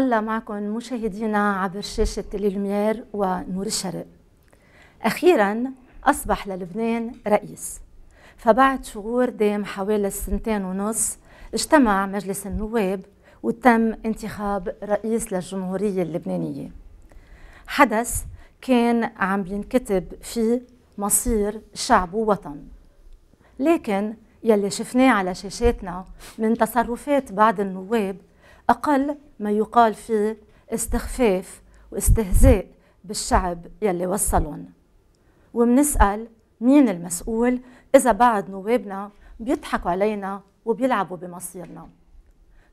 الله معكم مشاهدينا عبر شاشة للمير ونور الشرق أخيرا أصبح للبنان رئيس فبعد شهور دام حوالي سنتين ونص اجتمع مجلس النواب وتم انتخاب رئيس للجمهورية اللبنانية حدث كان عم بينكتب فيه مصير شعب ووطن لكن يلي شفناه على شاشاتنا من تصرفات بعض النواب أقل ما يقال فيه استخفاف واستهزاء بالشعب يلي وصلون ومنسأل مين المسؤول إذا بعد نوابنا بيضحكوا علينا وبيلعبوا بمصيرنا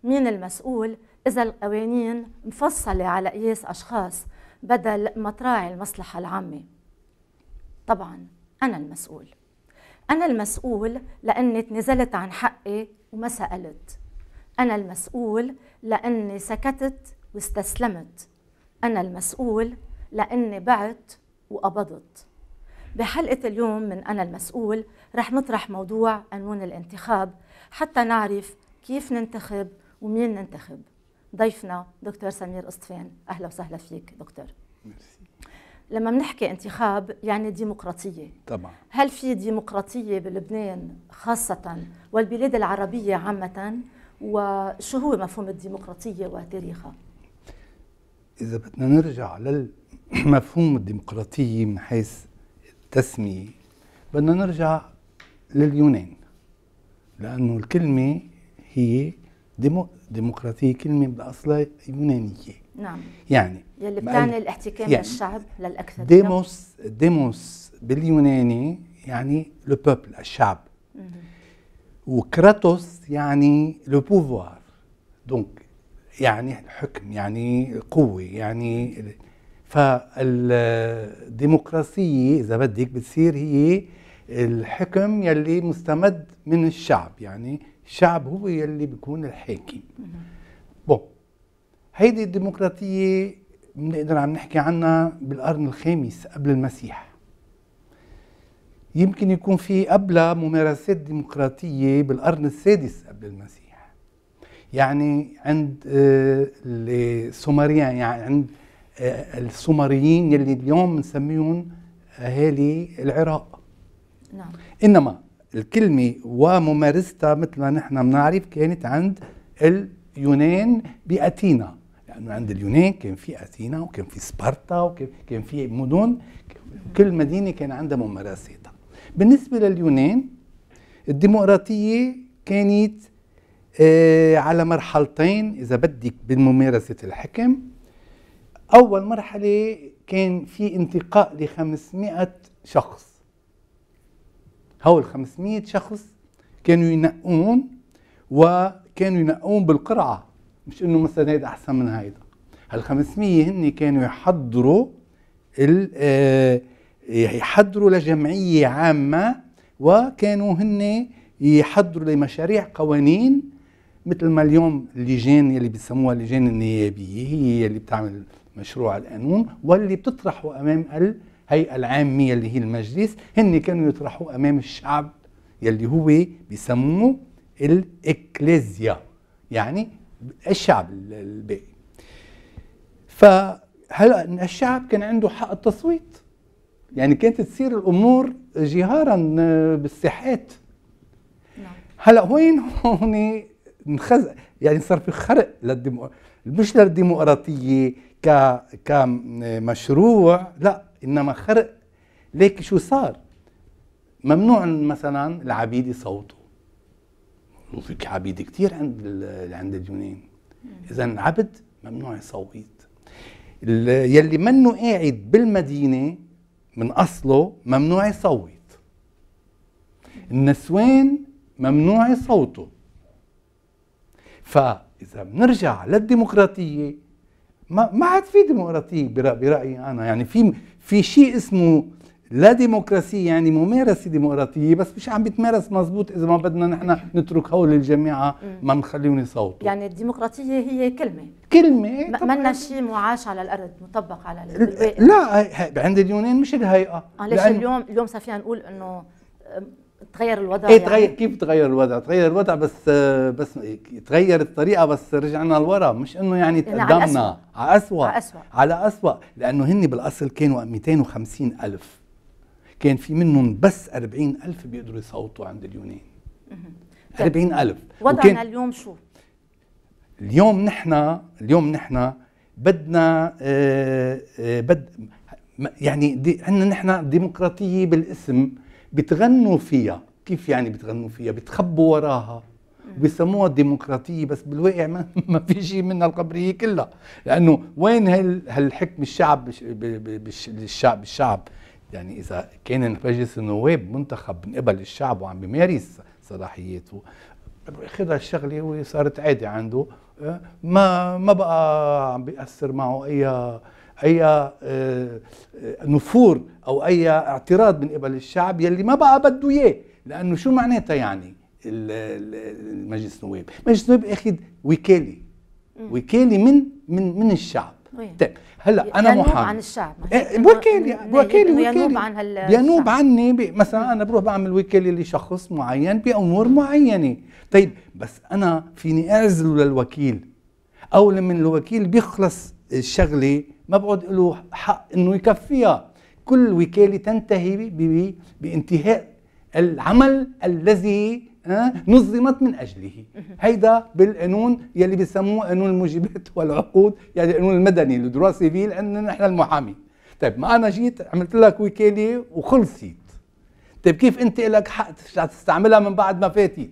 مين المسؤول إذا القوانين مفصلة على قياس أشخاص بدل ما تراعي المصلحة العامة طبعا أنا المسؤول أنا المسؤول لأني تنزلت عن حقي وما سألت أنا المسؤول لأني سكتت واستسلمت أنا المسؤول لأني بعت وقبضت بحلقة اليوم من أنا المسؤول رح نطرح موضوع قانون الانتخاب حتى نعرف كيف ننتخب ومين ننتخب ضيفنا دكتور سمير اصطفين أهلا وسهلا فيك دكتور لما بنحكي انتخاب يعني ديمقراطية طبعا هل في ديمقراطية بلبنان خاصة والبلاد العربية عامة وشو هو مفهوم الديمقراطية وتاريخها؟ إذا بدنا نرجع للمفهوم الديمقراطية من حيث التسمية بدنا نرجع لليونان لأنه الكلمة هي ديمو ديمقراطية كلمة بأصلها يونانية نعم يعني يلي بتعني الاحتكام يعني للشعب للأكثر ديموس ديموس باليوناني يعني لو الشعب مم. وكراتوس يعني لو بوفوار دونك يعني الحكم يعني قوة يعني فالديمقراطية إذا بدك بتصير هي الحكم يلي مستمد من الشعب يعني الشعب هو يلي بيكون الحاكم بون هيدي الديمقراطية بنقدر عم نحكي عنها بالقرن الخامس قبل المسيح يمكن يكون في قبل ممارسات ديمقراطية بالقرن السادس قبل المسيح يعني عند آه، السومريين يعني عند آه، السومريين يلي اليوم نسميهم أهالي العراق نعم. إنما الكلمة وممارستها مثل ما نحن بنعرف كانت عند اليونان بأثينا لأنه عند اليونان كان في أثينا وكان في سبارتا وكان في مدن كل مدينة كان عندها ممارسات بالنسبة لليونان الديمقراطية كانت آه، على مرحلتين إذا بدك بممارسة الحكم أول مرحلة كان في انتقاء ل 500 شخص هول 500 شخص كانوا ينقون وكانوا ينقون بالقرعة مش انه مثلا هيدا احسن من هيدا هال 500 هن كانوا يحضروا ال آه، يحضروا لجمعية عامة وكانوا هن يحضروا لمشاريع قوانين مثل ما اليوم اللجان اللي بيسموها اللجان النيابية هي اللي بتعمل مشروع القانون واللي بتطرحه أمام الهيئة العامية اللي هي المجلس هن كانوا يطرحوه أمام الشعب يلي هو بيسموه الإكليزيا يعني الشعب الباقي فهلا الشعب كان عنده حق التصويت يعني كانت تصير الامور جهارا آه، بالساحات نعم. هلا وين هون نخز... يعني صار في خرق للديمو... مش للديمقراطيه ك كمشروع لا انما خرق ليك شو صار ممنوع مثلا العبيد يصوتوا في عبيد كثير عند ال... عند اليونان اذا العبد ممنوع يصوت يلي منه قاعد بالمدينه من اصله ممنوع يصوت النسوان ممنوع يصوتوا فاذا بنرجع للديمقراطيه ما ما عاد في ديمقراطيه برايي انا يعني في في شيء اسمه لا ديمقراطية يعني ممارسة ديمقراطية بس مش عم بتمارس مزبوط إذا ما بدنا نحن نترك هول الجماعة ما نخليهم يصوتوا يعني الديمقراطية هي كلمة كلمة ما منا شيء معاش على الأرض مطبق على الواقع لا عند اليونان مش الهيئة آه ليش اليوم اليوم صار فينا نقول إنه تغير الوضع ايه يعني؟ تغير يعني. كيف تغير الوضع؟ تغير الوضع بس آه، بس تغير الطريقه بس رجعنا لورا مش انه يعني تقدمنا يعني على اسوء على اسوء على اسوء لانه هن بالاصل كانوا 250 الف كان في منهم بس 40 ألف بيقدروا يصوتوا عند اليونان 40 طيب، ألف وضعنا اليوم شو؟ اليوم نحن اليوم نحن بدنا آآ آه، آه، بد يعني عندنا نحن ديمقراطيه بالاسم بتغنوا فيها كيف يعني بتغنوا فيها بتخبوا وراها بيسموها الديمقراطيه بس بالواقع ما, ما في شيء منها القبرية كلها لانه وين هالحكم الشعب بالشعب بالشعب يعني إذا كان مجلس النواب منتخب من قبل الشعب وعم بيمارس صلاحياته خذ الشغلة وصارت عادي عنده آه، ما ما بقى عم بيأثر معه أي اي آه، آه، نفور او اي اعتراض من قبل الشعب يلي ما بقى بده اياه لانه شو معناتها يعني المجلس النواب مجلس النواب اخذ وكاله وكاله من من من الشعب طيب هلا انا محامي عن الشعب وكالي وكالي وكالي ينوب عن هال ينوب عني مثلا انا بروح بعمل وكاله لشخص معين بامور معينه طيب بس انا فيني اعزله للوكيل او لما الوكيل بيخلص الشغله ما بقعد له حق انه يكفيها كل وكاله تنتهي بانتهاء العمل الذي آه، نظمت من اجله هيدا بالقانون يلي بسموه قانون الموجبات والعقود يعني القانون المدني الدراسي سيفيل ان نحن المحامي طيب ما انا جيت عملت لك وكاله وخلصت طيب كيف انت لك حق تستعملها من بعد ما فاتت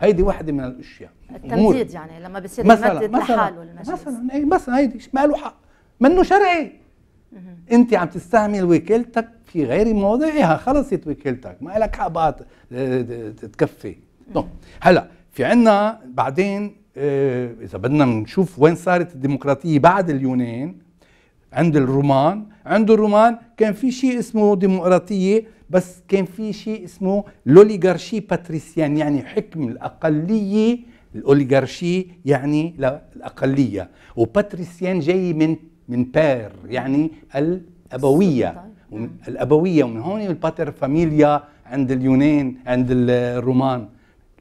هيدي وحده من الاشياء التمديد يعني لما بصير مثلا يمدد مثلا لحاله مثلا اي مثلا هيدي ما له حق منه شرعي انت عم تستعمل وكالتك في غير مواضعها خلصت وكالتك ما لك حق بقى آه، تكفي هلا في عنا بعدين آه، اذا بدنا نشوف وين صارت الديمقراطيه بعد اليونان عند الرومان عند الرومان كان في شيء اسمه ديمقراطيه بس كان في شيء اسمه لوليغارشي باتريسيان يعني حكم الاقليه الاوليغارشي يعني للاقليه وباتريسيان جاي من من بير يعني الابويه ومن الابويه ومن هون الباتر فاميليا عند اليونان عند الرومان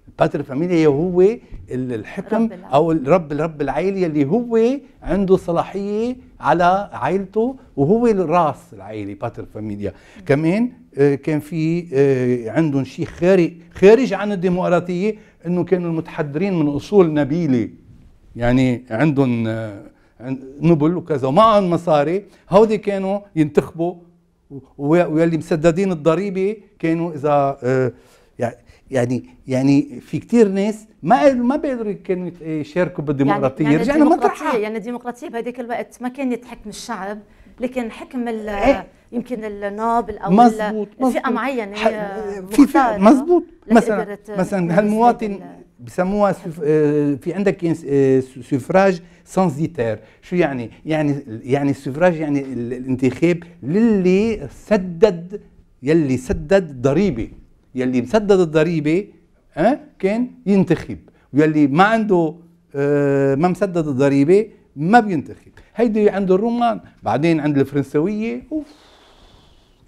الباتر فاميليا هو الحكم او الرب الرب العائلي اللي هو عنده صلاحيه على عائلته وهو الراس العائلي باتر فاميليا كمان آه، كان في آه، عندهم شيء خارج خارج عن الديمقراطيه انه كانوا المتحدرين من اصول نبيله يعني عندهم آه، نبل وكذا ومعهم مصاري هودي كانوا ينتخبوا واللي مسددين الضريبه كانوا اذا آه، يعني يعني في كثير ناس ما ما بيقدروا كانوا آه، يشاركوا بالديمقراطيه يعني رجعنا يعني مطرحها يعني الديمقراطيه بهذيك الوقت ما كانت حكم الشعب لكن حكم ال إيه. يمكن النابل او مزبوط فئه معينه آه، في فئه مزبوط مثلا مثلا هالمواطن بسموها آه، في عندك سفراج آه، سانزيتير شو يعني يعني يعني السفراج يعني الانتخاب للي سدد يلي سدد ضريبه يلي مسدد الضريبه أه؟ كان ينتخب ويلي ما عنده أه ما مسدد الضريبه ما بينتخب هيدي عند الرومان بعدين عند الفرنسويه اوف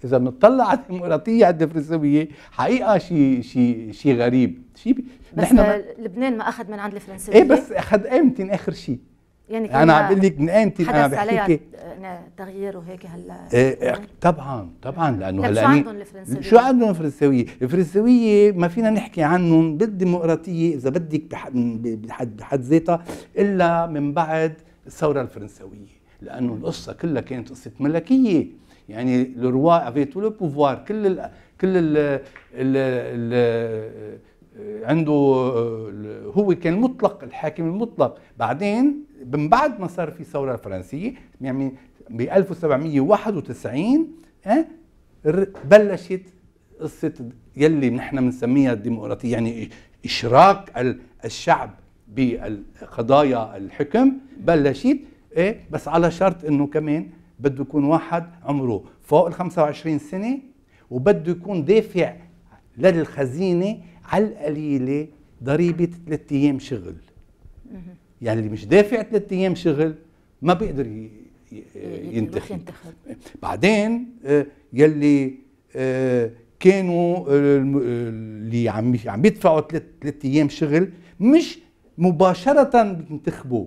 اذا بنطلع على الديمقراطيه الفرنسويه حقيقه شيء شيء شيء غريب شيء بس نحن ما... لبنان ما اخذ من عند الفرنسويه ايه بس اخذ امتى اخر شيء يعني انا عم بقول لك من امتى انا بحكي تغيير وهيك هلا إيه, إيه، طبعا طبعا لانه هلا شو عندهم الفرنسويه؟ شو عندهم الفرنسويه؟ الفرنسويه ما فينا نحكي عنهم بالديمقراطيه اذا بدك بحد بحد ذاتها الا من بعد الثوره الفرنسويه لانه القصه كلها كانت قصه ملكيه يعني لو افي تو لو بوفوار كل الـ كل ال ال ال عنده euh, هو كان مطلق الحاكم المطلق بعدين من بعد ما صار في ثوره الفرنسيه يعني ب 1791 آه، بلشت قصه يلي نحن بنسميها الديمقراطيه يعني اشراك الشعب بالقضايا الحكم بلشت ايه بس على شرط انه كمان بده يكون واحد عمره فوق ال 25 سنه وبده يكون دافع للخزينه على القليله ضريبه ثلاث ايام شغل يعني اللي مش دافع ثلاث ايام شغل ما بيقدر ينتخب ينتخب. بعدين آه، يلي آه، كانوا اللي عم عم يدفعوا ثلاث ايام شغل مش مباشره بينتخبوا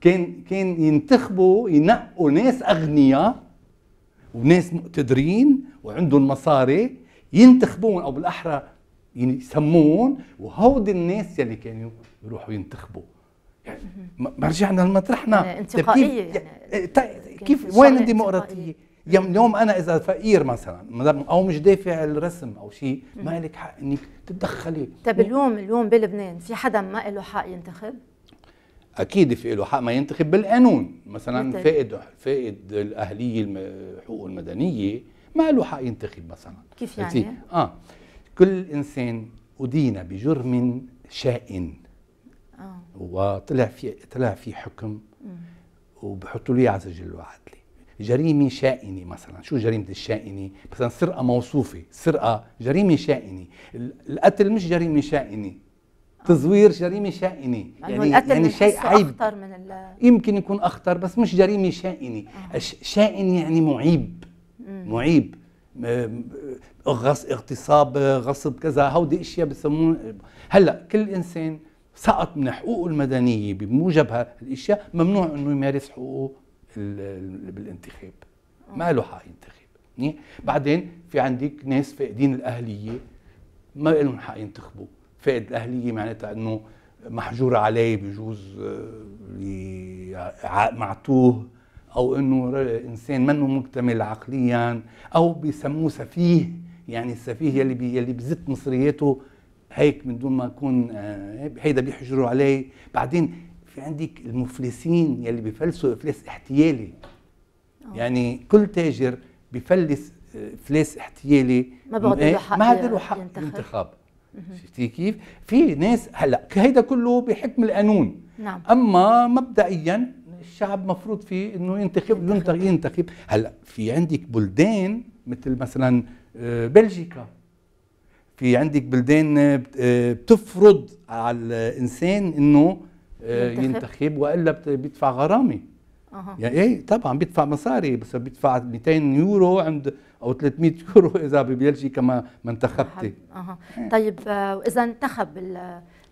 كان كان ينتخبوا ينقوا ناس اغنياء وناس مقتدرين وعندهم مصاري ينتخبون او بالاحرى يسمون وهودي الناس يلي كانوا يروحوا ينتخبوا يعني ما رجعنا لمطرحنا يعني انتقائيه يعني, يعني كيف وين الديمقراطيه؟ اليوم انا اذا فقير مثلا او مش دافع الرسم او شيء ما لك حق انك تتدخلي طيب اليوم اليوم بلبنان في حدا ما له حق ينتخب؟ اكيد في له حق ما ينتخب بالقانون مثلا فائد فائد الاهليه حقوقه المدنيه ما له حق ينتخب مثلا كيف يعني؟ اه كل انسان ادين بجرم شائن آه. وطلع في طلع في حكم وبحطوا لي على سجل العدلي جريمه شائنه مثلا شو جريمه الشائنه مثلا سرقه موصوفه سرقه جريمه شائنه القتل مش جريمه شائنه آه. تزوير جريمه شائنه يعني يعني شيء عيب اخطر من ال... يمكن يكون اخطر بس مش جريمه شائنه آه. شائن يعني معيب مم. معيب آه، غص اغتصاب آه، غصب كذا هودي اشياء بسمون هلا كل انسان سقط من حقوقه المدنيه بموجب هالاشياء ممنوع انه يمارس حقوقه بالانتخاب ما له حق ينتخب بعدين في عندك ناس فاقدين الاهليه ما لهم حق ينتخبوا فائد الاهلي معناتها انه محجور عليه بجوز آه، معتوه او انه انسان منه مكتمل عقليا او بيسموه سفيه يعني السفيه يلي بي يلي بزت مصرياته هيك من دون ما يكون آه، هيدا بيحجروا عليه بعدين في عندك المفلسين يلي بفلسوا افلاس احتيالي يعني كل تاجر بفلس آه، افلاس احتيالي ما بيعطي له إيه؟ حق ما له حق ينتخب, ينتخب. شفتي كيف؟ في ناس هلا هيدا كله بحكم القانون نعم اما مبدئيا الشعب مفروض فيه انه ينتخب ينتخب, ينتخب. هلا في عندك بلدان مثل مثلا آه، بلجيكا في عندك بلدان آه، آه، بتفرض على الانسان انه ينتخب, ينتخب والا بيدفع غرامه اها يعني ايه طبعا بيدفع مصاري بس بيدفع 200 يورو عند او 300 يورو اذا ببيلجيكا كما ما انتخبتي اها طيب واذا آه، انتخب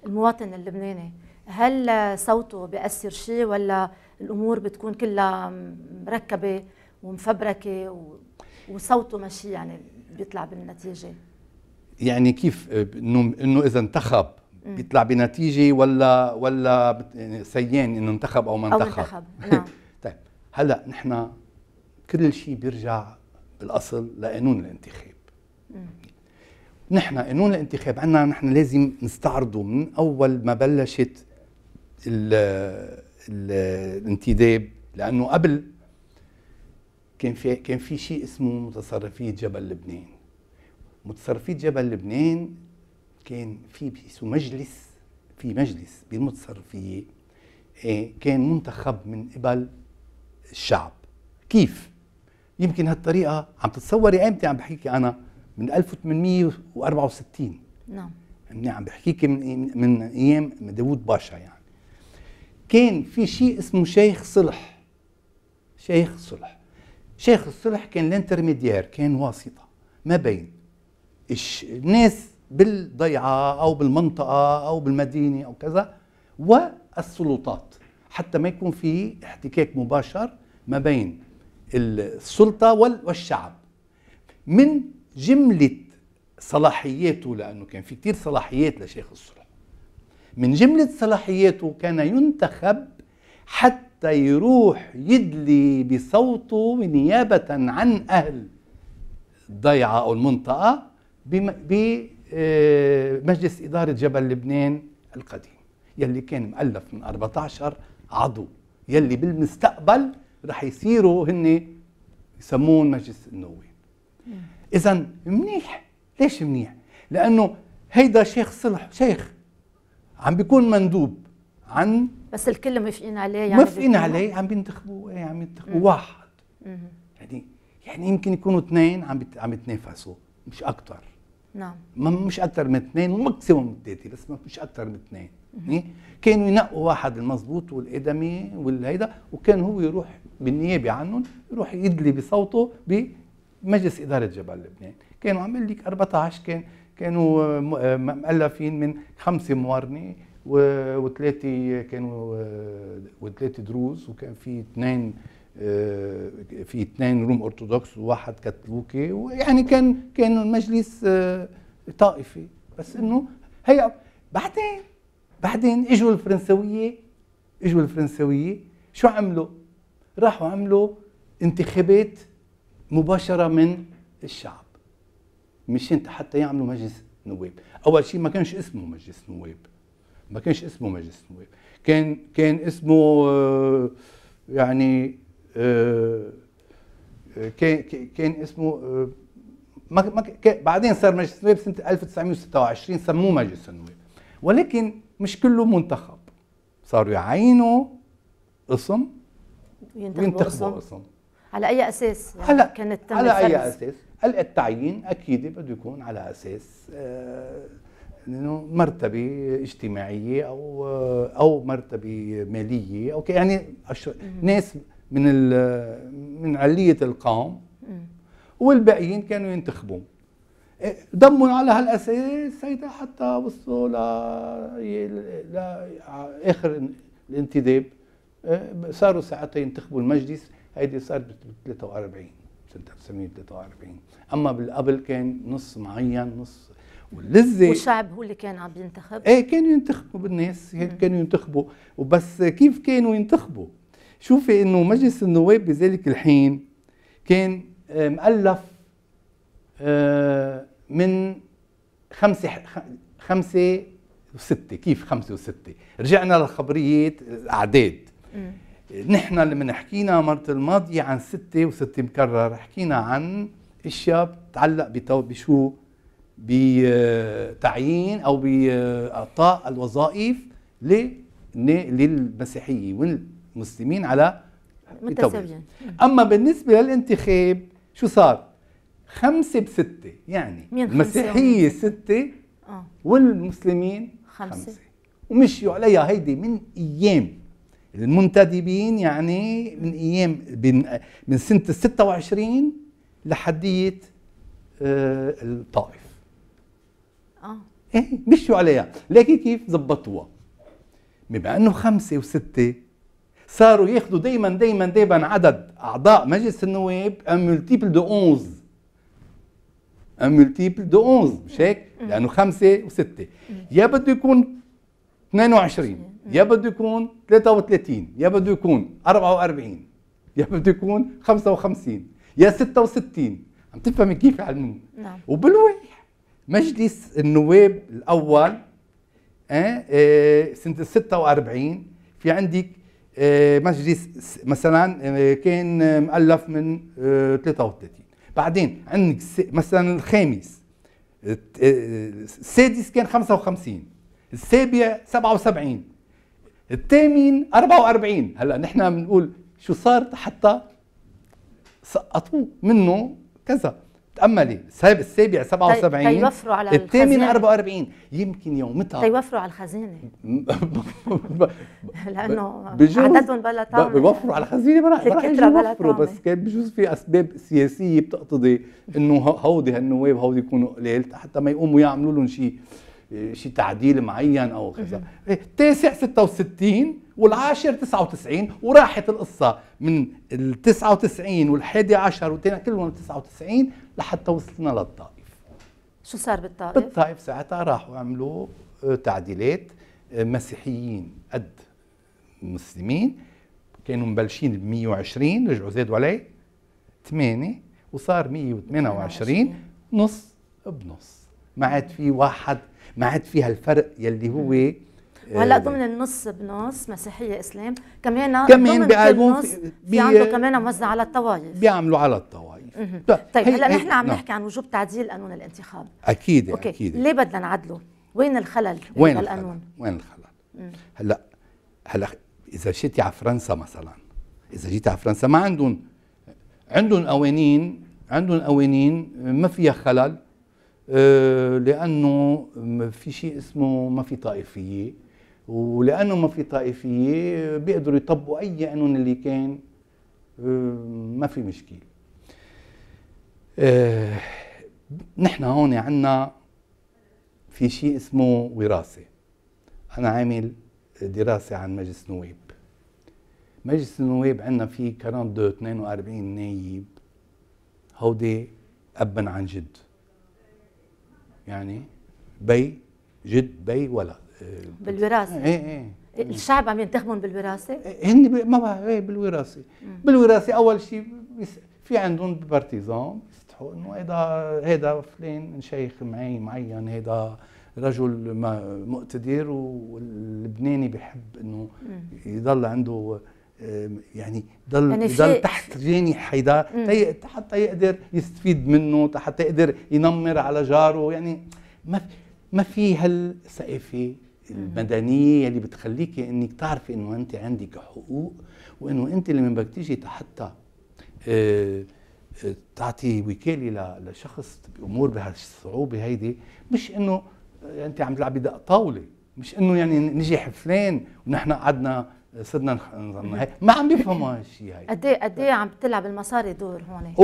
المواطن اللبناني هل صوته بيأثر شيء ولا الامور بتكون كلها مركبه ومفبركه وصوته ماشي يعني بيطلع بالنتيجه يعني كيف آه، انه انه اذا انتخب بيطلع بنتيجه ولا ولا يعني سيان انه انتخب او ما انتخب او انتخب نعم طيب هلا نحن كل شيء بيرجع بالاصل لقانون الانتخاب نحن قانون الانتخاب عندنا نحن لازم نستعرضه من اول ما بلشت ال ال الانتداب لانه قبل كان في كان في شيء اسمه متصرفيه جبل لبنان متصرفيه جبل لبنان كان في مجلس في مجلس بالمتصرفيه آه، كان منتخب من قبل الشعب كيف يمكن هالطريقه عم تتصوري امتى عم بحكيكي انا من 1864 نعم يعني عم بحكيكي من من ايام داوود باشا يعني كان في شيء اسمه شيخ صلح شيخ صلح شيخ الصلح كان الانترميديار كان واسطه ما بين الناس بالضيعه او بالمنطقه او بالمدينه او كذا والسلطات حتى ما يكون في احتكاك مباشر ما بين السلطة والشعب من جملة صلاحياته لأنه كان في كتير صلاحيات لشيخ الصلح من جملة صلاحياته كان ينتخب حتى يروح يدلي بصوته نيابة عن أهل الضيعة أو المنطقة بمجلس آه، إدارة جبل لبنان القديم يلي كان مؤلف من 14 عضو يلي بالمستقبل رح يصيروا هن يسمون مجلس النووي اذا منيح ليش منيح لانه هيدا شيخ صلح شيخ عم بيكون مندوب عن بس الكل موافقين عليه يعني موافقين عليه عم بينتخبوه ايه عم ينتخبوه واحد مم. يعني يعني يمكن يكونوا اثنين عم بت... عم يتنافسوا مش اكثر نعم مش اكثر من اثنين وماكسيموم ثلاثه بس مش اكثر من اثنين إيه؟ كانوا ينقوا واحد المظبوط والادمي والهيدا وكان هو يروح بالنيابه عنهم يروح يدلي بصوته بمجلس اداره جبل لبنان كانوا عامل لك 14 كان كانوا مؤلفين من خمسه موارنه وثلاثه كانوا وثلاثه دروز وكان في اثنين آه، في اثنين روم ارثوذكس وواحد كاتلوكي ويعني كان كان المجلس آه، طائفي بس انه هي بعدين بعدين اجوا الفرنسويه اجوا الفرنسويه شو عملوا؟ راحوا عملوا انتخابات مباشره من الشعب مشان حتى يعملوا مجلس نواب اول شيء ما كانش اسمه مجلس نواب ما كانش اسمه مجلس نواب كان كان اسمه آه، يعني آه، آه، كان كان اسمه ما بعدين صار مجلس النواب سنه 1926 سموه مجلس النواب ولكن مش كله منتخب صاروا يعينوا قسم وينتخبوا قسم على اي اساس يعني هلا يعني كانت تم على اي اساس هلا التعيين اكيد بده يكون على اساس آه، انه مرتبه اجتماعيه او آه، او مرتبه ماليه او يعني ناس من من عليه القوم والباقيين كانوا ينتخبون ضم على هالاساس هيدا حتى وصلوا لاخر الانتداب صاروا ساعتها ينتخبوا المجلس هيدي صارت ب 43 سنه 1943 اما بالقبل كان نص معين نص واللذة والشعب هو اللي كان عم ينتخب؟ ايه كانوا ينتخبوا بالناس كانوا ينتخبوا وبس كيف كانوا ينتخبوا؟ شوفي انه مجلس النواب بذلك الحين كان آه، مؤلف آه من خمسة خمسة وستة كيف خمسة وستة رجعنا للخبرية الأعداد نحن لما حكينا مرة الماضية عن ستة وستة مكرر حكينا عن اشياء بتتعلق بشو بتعيين او باعطاء الوظائف للمسيحيين والمسلمين على متساويين اما بالنسبه للانتخاب شو صار؟ خمسة بستة يعني المسيحية ستة آه. والمسلمين خمسة, خمسة. ومشيوا عليها هيدي من أيام المنتدبين يعني من أيام من سنة 26 لحدية آه الطائف اه ايه مشوا عليها لكن كيف زبطوها بما انه خمسة وستة صاروا ياخذوا دائما دائما دائما عدد اعضاء مجلس النواب ملتيبل دو 11 ان ملتيبل دو 11 مش هيك؟ لانه خمسه وسته يا بده يكون 22 يا بده يكون 33 يا بده يكون 44 يا بده يكون 55 يا 66 عم تفهمي كيف يعلموه نعم وبالواقع مجلس النواب الاول ايه, إيه، سنه 46 في عندك إيه، مجلس مثلا إيه، كان مؤلف من 33 بعدين عندك مثلا الخامس آه، السادس كان 55 السابع 77 الثامن 44 هلا نحن بنقول شو صار حتى سقطوه منه كذا تأملي السابع 77 تيوفروا على الثامن 44 يمكن يومتها تيوفروا على الخزينة لأنه عددهم بلا طعم بيوفروا على الخزينة ما راح يوفروا بس كان بجوز في أسباب سياسية بتقتضي إنه هودي هالنواب هودي يكونوا قليل حتى ما يقوموا يعملوا لهم شيء شيء تعديل معين او كذا إيه، التاسع 66 والعاشر 99 وراحت القصه من ال 99 والحادي عشر والثاني كلهم 99 لحتى وصلنا للطائف شو صار بالطائف؟ بالطائف ساعتها راحوا عملوا آه، تعديلات آه، مسيحيين قد مسلمين كانوا مبلشين ب 120 رجعوا زادوا عليه 8 وصار 128 نص بنص ما عاد في واحد ما عاد في هالفرق يلي هو وهلا آه، ضمن النص بنص مسيحيه اسلام كمان كمان بيعملوا في, في عنده كمان موزع على الطوائف بيعملوا على الطوائف طيب هلا نحن عم نعم. نحكي عن وجوب تعديل قانون الانتخاب اكيد أوكي. اكيد ليه بدنا نعدله؟ وين الخلل وين القانون؟ وين الخلل؟ هلا هلا اذا جيتي على فرنسا مثلا اذا جيتي على فرنسا ما عندهم عندهم قوانين عندهم قوانين ما فيها خلل آه، لانه في شيء اسمه ما في طائفيه ولانه ما في طائفيه بيقدروا يطبقوا اي قانون اللي كان آه، ما في مشكله آه نحن هون عندنا في شيء اسمه وراثه انا عامل دراسه عن مجلس النواب مجلس النواب عندنا فيه 42 نايب هودي ابا عن جد يعني بي جد بي ولا آه، بالوراثه ايه ايه الشعب عم ينتخبهم بالوراثه؟ إيه، هن ما بعرف إيه، بالوراثه، بالوراثه اول شيء في عندهم بارتيزان مدحه انه هيدا هيدا فلان شيخ معي معين هيدا رجل مقتدر واللبناني بحب انه يضل عنده يعني ضل يعني تحت جاني حدا حتى يقدر يستفيد منه حتى يقدر ينمر على جاره يعني ما ما في هالثقافه المدنيه اللي بتخليك انك تعرفي انه انت عندك حقوق وانه انت لما بدك تيجي حتى آه تعطي وكاله لشخص بامور بهالصعوبه هيدي مش انه انت عم تلعبي دق طاوله مش انه يعني نجح فلان ونحن قعدنا صرنا ما عم بيفهموا هالشيء هي قد ايه قد ايه عم تلعب المصاري دور هون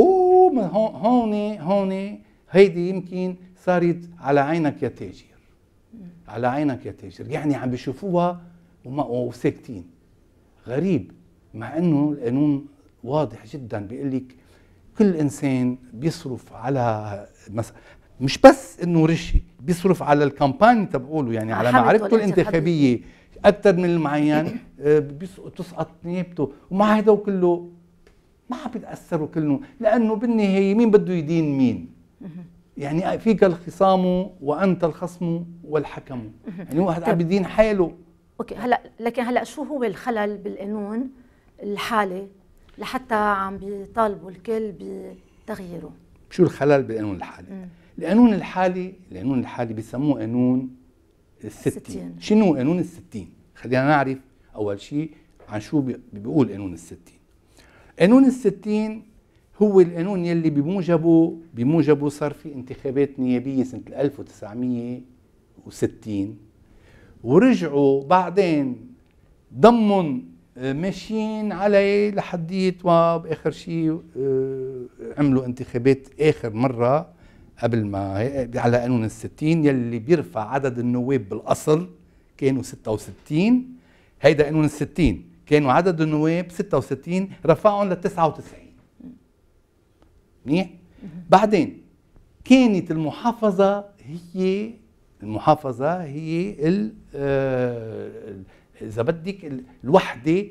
اوه هون هون هيدي يمكن صارت على عينك يا تاجر على عينك يا تاجر يعني عم بيشوفوها وساكتين غريب مع انه القانون واضح جدا بيقول لك كل انسان بيصرف على مثلا مش بس انه رشي بيصرف على الكامباني تبعوله يعني على معرفته الانتخابيه اكثر من المعين آه، بتسقط نيابته ومع هذا كله ما عم بيتاثروا كلهم لانه بالنهايه مين بده يدين مين يعني فيك الخصام وانت الخصم والحكم يعني واحد عم طيب. يدين حاله اوكي هلا لكن هلا شو هو الخلل بالقانون الحالي لحتى عم بيطالبوا الكل بتغييره شو الخلل بالقانون الحالي؟ القانون الحالي القانون الحالي بيسموه قانون الستين شنو قانون الستين؟ خلينا نعرف أول شيء عن شو بيقول قانون الستين قانون الستين هو القانون يلي بموجبه بموجبه صار في انتخابات نيابية سنة 1960 ورجعوا بعدين ضمن ماشيين عليه لحديت وباخر شيء آه، عملوا انتخابات اخر مره قبل ما على قانون الستين يلي بيرفع عدد النواب بالاصل كانوا 66 هيدا قانون الستين كانوا عدد النواب 66 رفعهم ل 99 منيح بعدين كانت المحافظه هي المحافظه هي ال آه، اذا بدك الوحده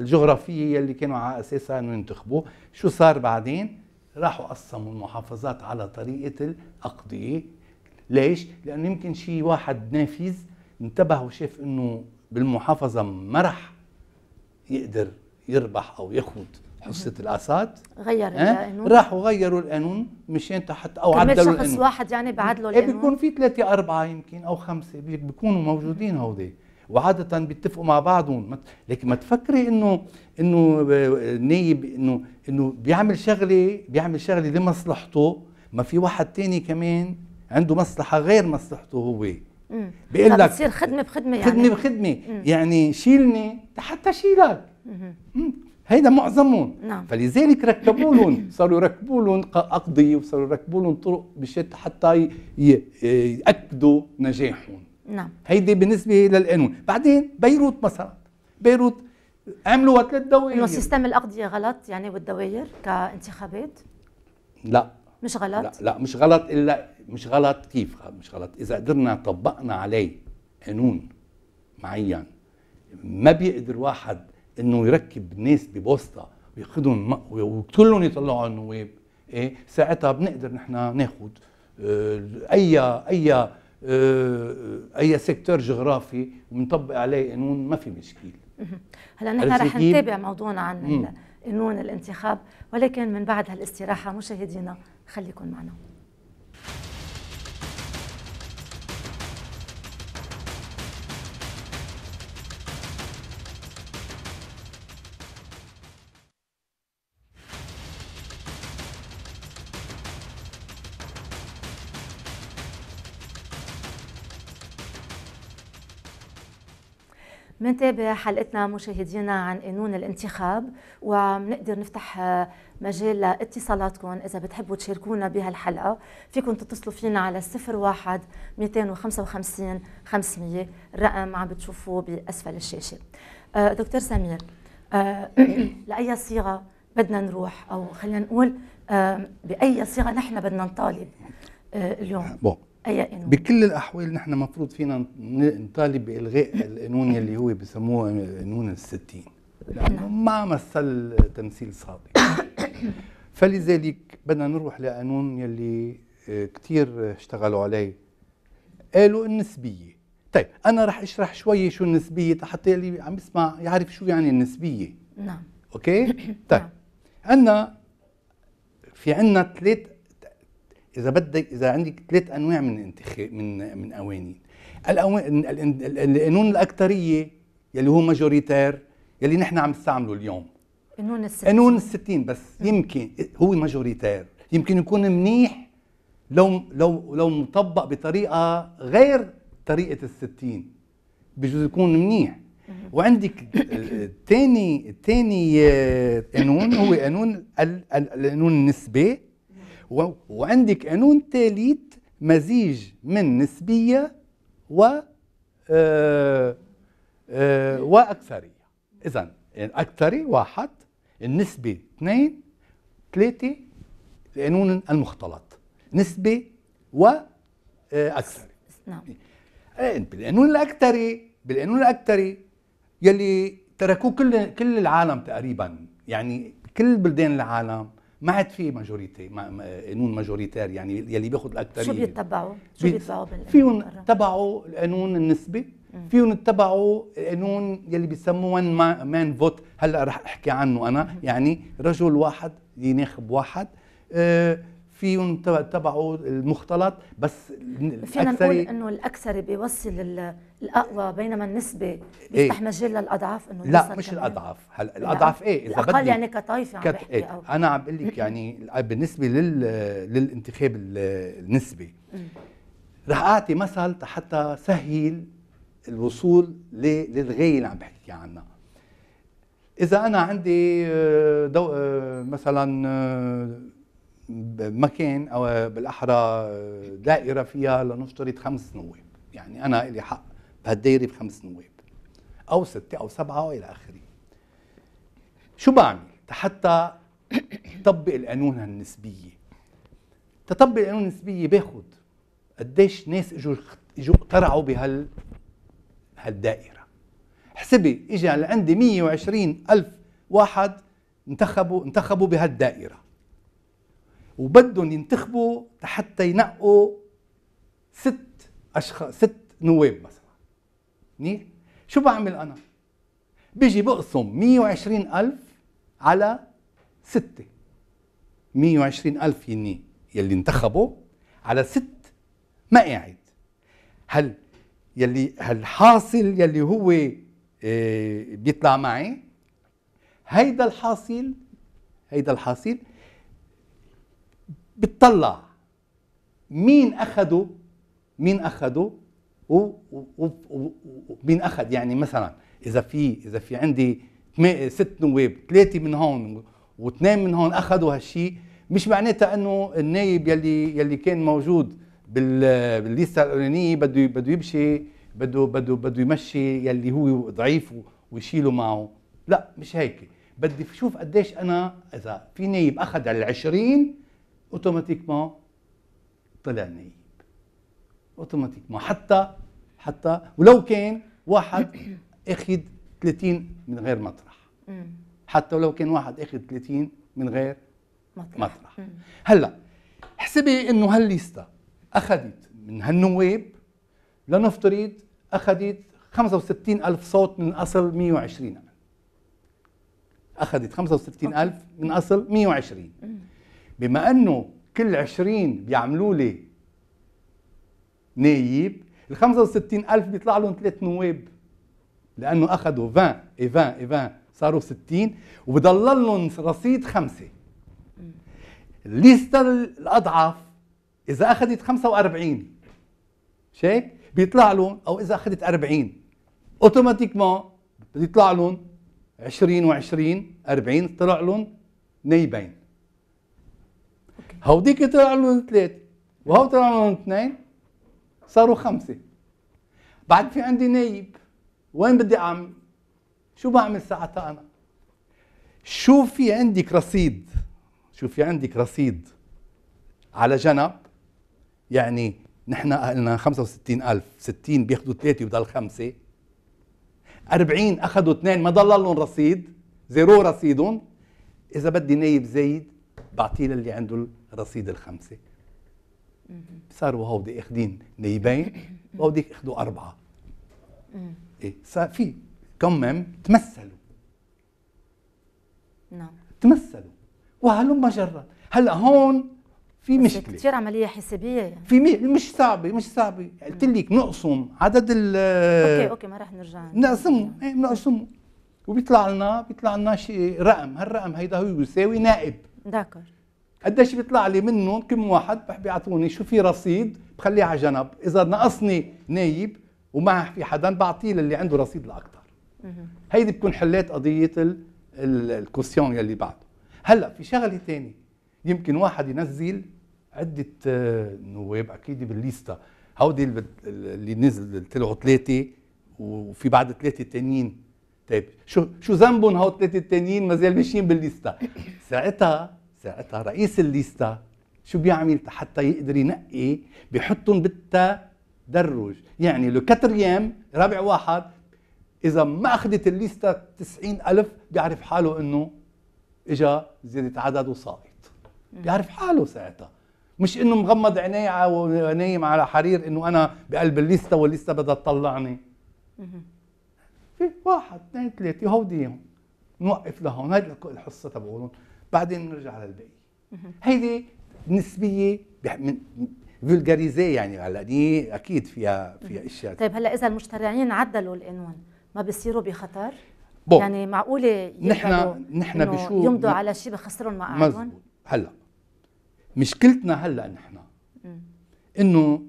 الجغرافيه يلي كانوا على اساسها انه ينتخبوا شو صار بعدين راحوا قسموا المحافظات على طريقه الاقضيه ليش لانه يمكن شيء واحد نافذ انتبه وشاف انه بالمحافظه ما راح يقدر يربح او ياخذ حصه الاسد غير إيه؟ القانون راحوا غيروا القانون مشان تحت او عدلوا القانون شخص واحد يعني بعدلوا إيه، القانون ايه بيكون في ثلاثه اربعه يمكن او خمسه بيكونوا موجودين هودي وعادة بيتفقوا مع بعضهم لكن ما تفكري انه انه النايب انه انه بيعمل شغله بيعمل شغله لمصلحته ما في واحد تاني كمان عنده مصلحه غير مصلحته هو بيقول لك بتصير خدمه بخدمه يعني خدمه بخدمه يعني شيلني حتى شيلك هيدا معظمهم نعم. فلذلك ركبوا لهم صاروا يركبوا لهم اقضيه وصاروا يركبوا لهم طرق مشان حتى ياكدوا نجاحهم نعم هيدي بالنسبه للقانون بعدين بيروت مثلا بيروت عملوا ثلاث دوائر انه سيستم الاقضيه غلط يعني والدوائر كانتخابات لا مش غلط لا لا مش غلط الا مش غلط كيف مش غلط اذا قدرنا طبقنا عليه قانون معين ما بيقدر واحد انه يركب ناس ببوسطه وياخذهم ويقتلهم وكلهم يطلعوا على النواب ايه ساعتها بنقدر نحن ناخذ آه، اي اي آه، اي سيكتور جغرافي ونطبق عليه قانون ما في مشكله هلا نحن رح نتابع موضوعنا عن قانون الانتخاب ولكن من بعد هالاستراحه مشاهدينا خليكم معنا منتابع حلقتنا مشاهدينا عن قانون الانتخاب ومنقدر نفتح آه، مجال لاتصالاتكم إذا بتحبوا تشاركونا بهالحلقة فيكم تتصلوا فينا على 01 255 500 الرقم عم بتشوفوه بأسفل الشاشة آه، دكتور سمير آه، لأي صيغة بدنا نروح أو خلينا نقول بأي صيغة نحن بدنا نطالب اليوم بون اي قانون بكل الاحوال نحن مفروض فينا نطالب بالغاء القانون اللي هو بسموه قانون الستين لانه نعم. ما مثل تمثيل صادق فلذلك بدنا نروح لقانون يلي آه، كثير اشتغلوا عليه قالوا النسبيه طيب انا رح اشرح شوي شو النسبيه حتى اللي عم يسمع يعرف شو يعني النسبيه نعم اوكي طيب نعم. عندنا في عندنا ثلاث اذا بدك اذا عندك ثلاث انواع من انتخاب من من قوانين القانون الاكثريه يلي هو ماجوريتير يلي نحن عم نستعمله اليوم قانون الستين قانون الستين بس م. يمكن هو ماجوريتير يمكن يكون منيح لو لو لو مطبق بطريقه غير طريقه الستين بجوز يكون منيح وعندك الثاني الثاني آه، قانون هو قانون القانون النسبي وعندك قانون ثالث مزيج من نسبيه و آه، آه، إيه. واكثريه اذا الاكثري واحد النسبه اثنين ثلاثه القانون المختلط نسبه و آه، اكثري نعم إيه، بالقانون الاكثري بالقانون الاكثري يلي تركوه كل كل العالم تقريبا يعني كل بلدان العالم ما عاد في ماجوريتي ما قانون ماجوريتير يعني يلي بياخذ الاكثريه شو بيتبعوا؟ شو بيتبعوا فيهم تبعوا القانون النسبي فيهم اتبعوا قانون يلي بيسموه وان مان فوت هلا رح احكي عنه انا يعني رجل واحد يناخب واحد أه فيهم تبعوا المختلط بس فينا نقول انه الاكثر بيوصل الاقوى بينما النسبه إيه. بيفتح إيه؟ مجال للاضعاف انه لا مش كمان. الاضعف هلا الاضعف ايه اذا بدي يعني كطائفه عم كت... بحكي إيه؟ أو. انا عم بقول لك يعني بالنسبه لل... للانتخاب النسبي رح اعطي مثل حتى سهل الوصول ل... للغايه اللي عم بحكي عنها اذا انا عندي آه، دو... آه، مثلا آه، مكان او بالاحرى دائره فيها لنفترض خمس نواب يعني انا لي حق بهالدائره بخمس نواب او سته او سبعه والى اخره شو بعمل حتى طبق القانون النسبيه تطبق القانون النسبيه باخذ قديش ناس اجوا اجوا اقترعوا بهال هالدائره حسبي اجى لعندي 120 الف واحد انتخبوا انتخبوا بهالدائره وبدهم ينتخبوا حتى ينقوا ست اشخاص ست نواب مثلا منيح شو بعمل انا بيجي بقسم 120 ألف على ستة 120 ألف يني يلي انتخبوا على ست ما قاعد هل يلي هالحاصل يلي هو آه، بيطلع معي هيدا الحاصل هيدا الحاصل بتطلع مين اخده مين اخده ومين اخذ يعني مثلا اذا في اذا في عندي ست نواب ثلاثه من هون واثنين من هون اخذوا هالشيء مش معناتها انه النايب يلي يلي كان موجود بالليسته الاولانيه بده بده يمشي بده بده بده يمشي يلي هو ضعيف ويشيله معه لا مش هيك بدي اشوف قديش انا اذا في نايب اخذ على 20 اوتوماتيكمون طلع نايب اوتوماتيكمون حتى حتى ولو كان واحد اخذ 30 من غير مطرح حتى ولو كان واحد اخذ 30 من غير مطرح, مطرح. هلا حسبي انه هالليستا اخذت من هالنواب لنفترض اخذت 65 ألف صوت من أصل 120 ألف أخذت 65 ألف من أصل 120 بما انه كل 20 بيعملوا لي نايب ال 65000 بيطلع لهم ثلاث نواب لانه اخذوا 20 اي 20 اي 20 صاروا 60 وبضل لهم رصيد خمسه الليستا الاضعف اذا اخذت 45 شيك بيطلع لهم او اذا اخذت 40 اوتوماتيكمون بيطلع لهم 20 و20 40 طلع لهم نايبين هوديك طلع لهم ثلاث وهو طلع لهم اثنين صاروا خمسة بعد في عندي نايب وين بدي أعمل شو بعمل ساعتها أنا شو في عندك رصيد شو في عندك رصيد على جنب يعني نحن قلنا 65000 60 بياخذوا ثلاثة وبضل خمسة 40 أخذوا اثنين ما ضل لهم رصيد زيرو رصيدهم إذا بدي نايب زايد بعطيه للي عنده رصيد الخمسه صاروا هودي اخذين نيبين وهودي اخذوا اربعه ايه صار في كمم تمثلوا نعم تمثلوا وهلم جرة هلا هون في مشكله كثير عمليه حسابيه يعني. في مي... مش صعبه مش صعبه قلت لك نقسم عدد ال اوكي اوكي ما راح نرجع نقسمه ايه بنقسمه وبيطلع لنا بيطلع لنا شيء رقم هالرقم هيدا هو يساوي نائب داكر قديش بيطلع لي منهم كم واحد بح بيعطوني شو في رصيد بخليه على جنب اذا نقصني نايب وما في حدا بعطيه للي عنده رصيد لاكثر هيدي بكون حليت قضيه الكوسيون يلي بعده هلا في شغله ثانيه يمكن واحد ينزل عده آه، نواب اكيد بالليستا هودي اللي نزل طلعوا ثلاثه وفي بعد ثلاثه ثانيين طيب شو شو ذنبهم هو الثلاثه الثانيين ما زال ماشيين بالليستا ساعتها ساعتها رئيس الليستا شو بيعمل حتى يقدر ينقي بحطهم بالتدرج يعني لو كاتريام رابع واحد اذا ما اخذت الليستا 90000 بيعرف حاله انه اجا زياده عدد وساقط بيعرف حاله ساعتها مش انه مغمض عينيه ونايم على حرير انه انا بقلب الليستا والليستا بدها تطلعني في واحد اثنين ثلاثه هوديهم نوقف لهون هيدي الحصه تبعولهم بعدين نرجع للباقي هيدي نسبيه من فولغاريزي يعني هلا دي اكيد فيها فيها اشياء طيب هلا اذا المشترعين عدلوا القانون ما بصيروا بخطر؟ بو. يعني معقوله نحن نحن بشو يمضوا على شيء بخسرهم مقاعدهم؟ هلا مشكلتنا هلا نحن انه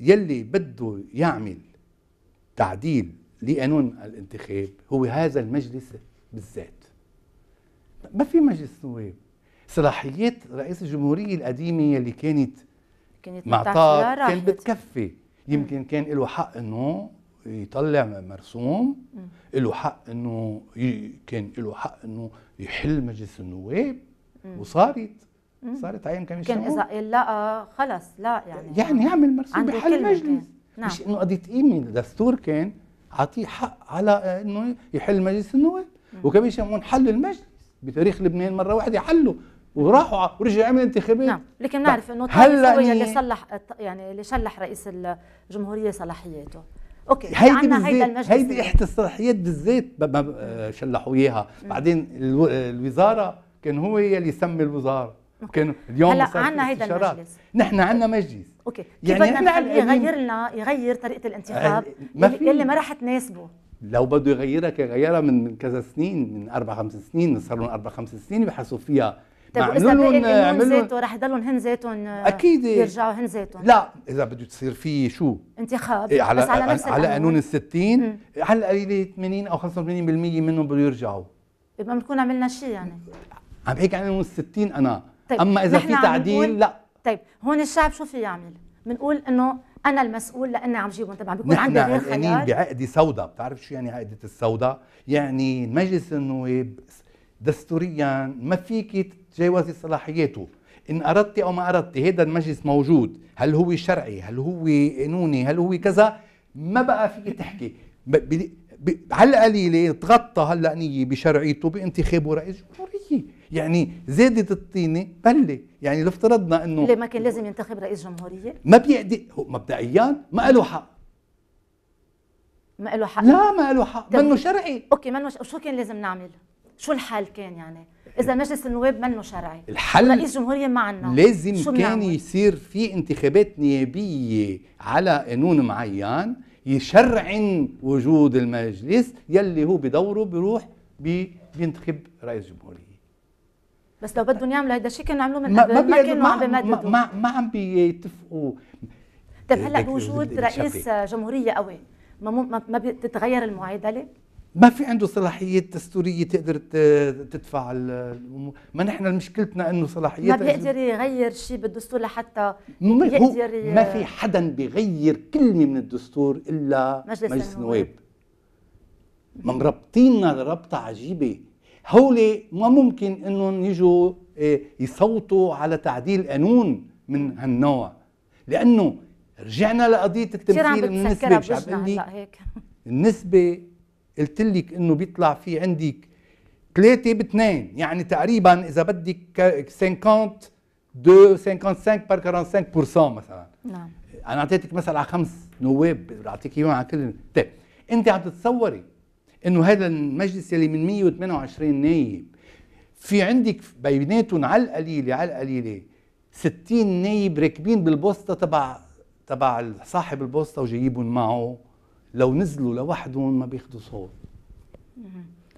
يلي بده يعمل تعديل لقانون الانتخاب هو هذا المجلس بالذات ما في مجلس نواب صلاحيات رئيس الجمهوريه القديمه يلي كانت كانت معطاه كانت بتكفي يمكن كان له حق انه يطلع مرسوم له حق انه ي... كان له حق انه يحل مجلس النواب وصارت صارت عين كان كان اذا لا آه، خلص لا يعني يعني يعمل مرسوم بحل مجلس نعم. مش انه قضيه قيمه الدستور كان عطيه حق على انه يحل مجلس النواب وكمان يسمون حل المجلس بتاريخ لبنان مره واحده حلوا وراحوا ورجع عمل انتخابات نعم لكن نعرف انه هلا يعني- اللي صلح يعني اللي شلح رئيس الجمهوريه صلاحياته اوكي هيدي بالذات هيدي احدى الصلاحيات بالذات آه، شلحوا اياها بعدين الوزاره كان هو يلي يسمي الوزاره كان اليوم هلا عندنا هيدا المجلس نحن عندنا مجلس اوكي يعني بدنا يغير لنا يغير طريقه الانتخاب آه، ما يلي ما راح تناسبه لو بده يغيرها يغيرها من من كذا سنين من اربع خمس سنين صار لهم اربع خمس سنين بحسوا فيها طيب واذا باقي القانون ذاته رح يضلهم هن ذاتهم آه، اكيد يرجعوا هن ذاتهم لا اذا بده تصير في شو انتخاب إيه على بس على نفس على قانون ال 60 على القليله 80 او 85% منهم بده يرجعوا يبقى بنكون عملنا شيء يعني عم بحكي عن قانون ال 60 انا طيب اما اذا في تعديل لا طيب هون الشعب شو في يعمل؟ بنقول انه انا المسؤول لاني عم جيبهم طبعا بيكون عندي غير خيار نحن بعقده سوداء بتعرف شو يعني عقده السوداء يعني مجلس النواب دستوريا ما فيك تتجاوزي صلاحياته ان اردت او ما اردت هذا المجلس موجود هل هو شرعي هل هو قانوني هل هو كذا ما بقى فيك تحكي على القليله تغطى هلا نيه بشرعيته بانتخابه رئيس جمهوريه يعني زادت الطينه بله يعني لو افترضنا انه ليه ما كان لازم ينتخب رئيس جمهوريه؟ ما بيقدر مبدئيا ما له حق ما له حق لا ما له حق منه شرعي اوكي منه شو كان لازم نعمل؟ شو الحل كان يعني؟ اذا مجلس النواب منه شرعي الحل رئيس جمهوريه ما عندنا لازم كان يصير في انتخابات نيابيه على قانون معين يشرعن وجود المجلس يلي هو بدوره بيروح بي بينتخب رئيس جمهوريه بس لو بدهم يعملوا هيدا الشيء كانوا عملوه من قبل ما, ما كانوا عم بمددوا ما, ما عم بيتفقوا طيب هلا بوجود رئيس جمهوريه قوي ما ما بتتغير المعادله؟ ما في عنده صلاحيات دستوريه تقدر تدفع الامور، ما نحن مشكلتنا انه صلاحيات ما بيقدر يغير شيء بالدستور لحتى يقدر ما في حدا بيغير كلمه من الدستور الا مجلس, مجلس النواب مربطيننا ربطه عجيبه هول ما ممكن انهم يجوا إيه، يصوتوا على تعديل قانون من هالنوع لانه رجعنا لقضيه التمثيل النسبه مش عم هلا هيك النسبه قلت لك انه بيطلع في عندك ثلاثه باثنين يعني تقريبا اذا بدك 50 دو 55 بار 45% مثلا نعم انا اعطيتك مثل على خمس نواب بعطيك اياهم على كل طيب انت عم تتصوري انه هذا المجلس يلي من 128 نايب في عندك بيناتهم على القليله على القليله 60 نايب راكبين بالبوسطه تبع تبع صاحب البوسطه وجايبهم معه لو نزلوا لوحدهم ما بياخذوا صوت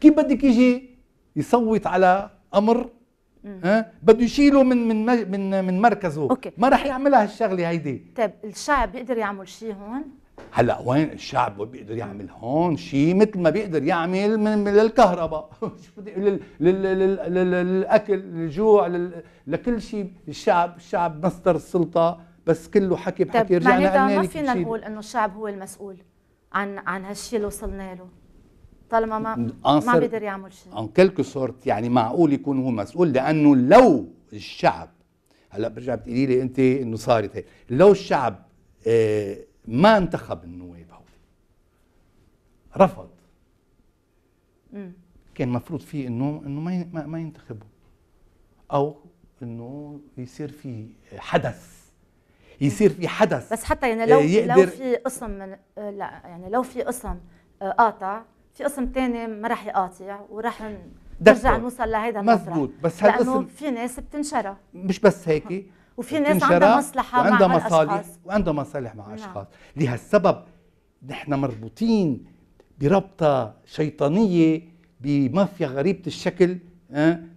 كيف بدك يجي يصوت على امر ها بده يشيله من من من من مركزه أوكي. ما راح يعملها هالشغله هيدي طيب الشعب بيقدر يعمل شيء هون هلا وين الشعب بيقدر يعمل هون شيء مثل ما بيقدر يعمل من, للكهرباء لل لل للاكل للجوع لل لكل شيء الشعب الشعب مصدر السلطه بس كله حكي بحكي رجعنا ما فينا نقول انه الشعب هو المسؤول عن عن هالشيء اللي وصلنا له طالما ما ما بيقدر يعمل شيء ان كلكو صورت يعني معقول يكون هو مسؤول لانه لو الشعب هلا برجع بتقولي لي انت انه صارت هيك لو الشعب آه ما انتخب النواب هودي رفض مم. كان مفروض فيه انه انه ما ما ينتخبه او انه يصير في حدث يصير في حدث بس حتى يعني لو آه، يقدر لو في قسم من لا يعني لو في قسم آه، قاطع في قسم ثاني ما راح يقاطع وراح نرجع نوصل لهيدا المسرح مزبوط بس هالقسم في ناس بتنشرى مش بس هيك وفي ناس عندها مصلحه وعندها مع مصالح الأشخاص. وعندها مصالح مع نعم. اشخاص لهالسبب نحن مربوطين بربطه شيطانيه بمافيا غريبه الشكل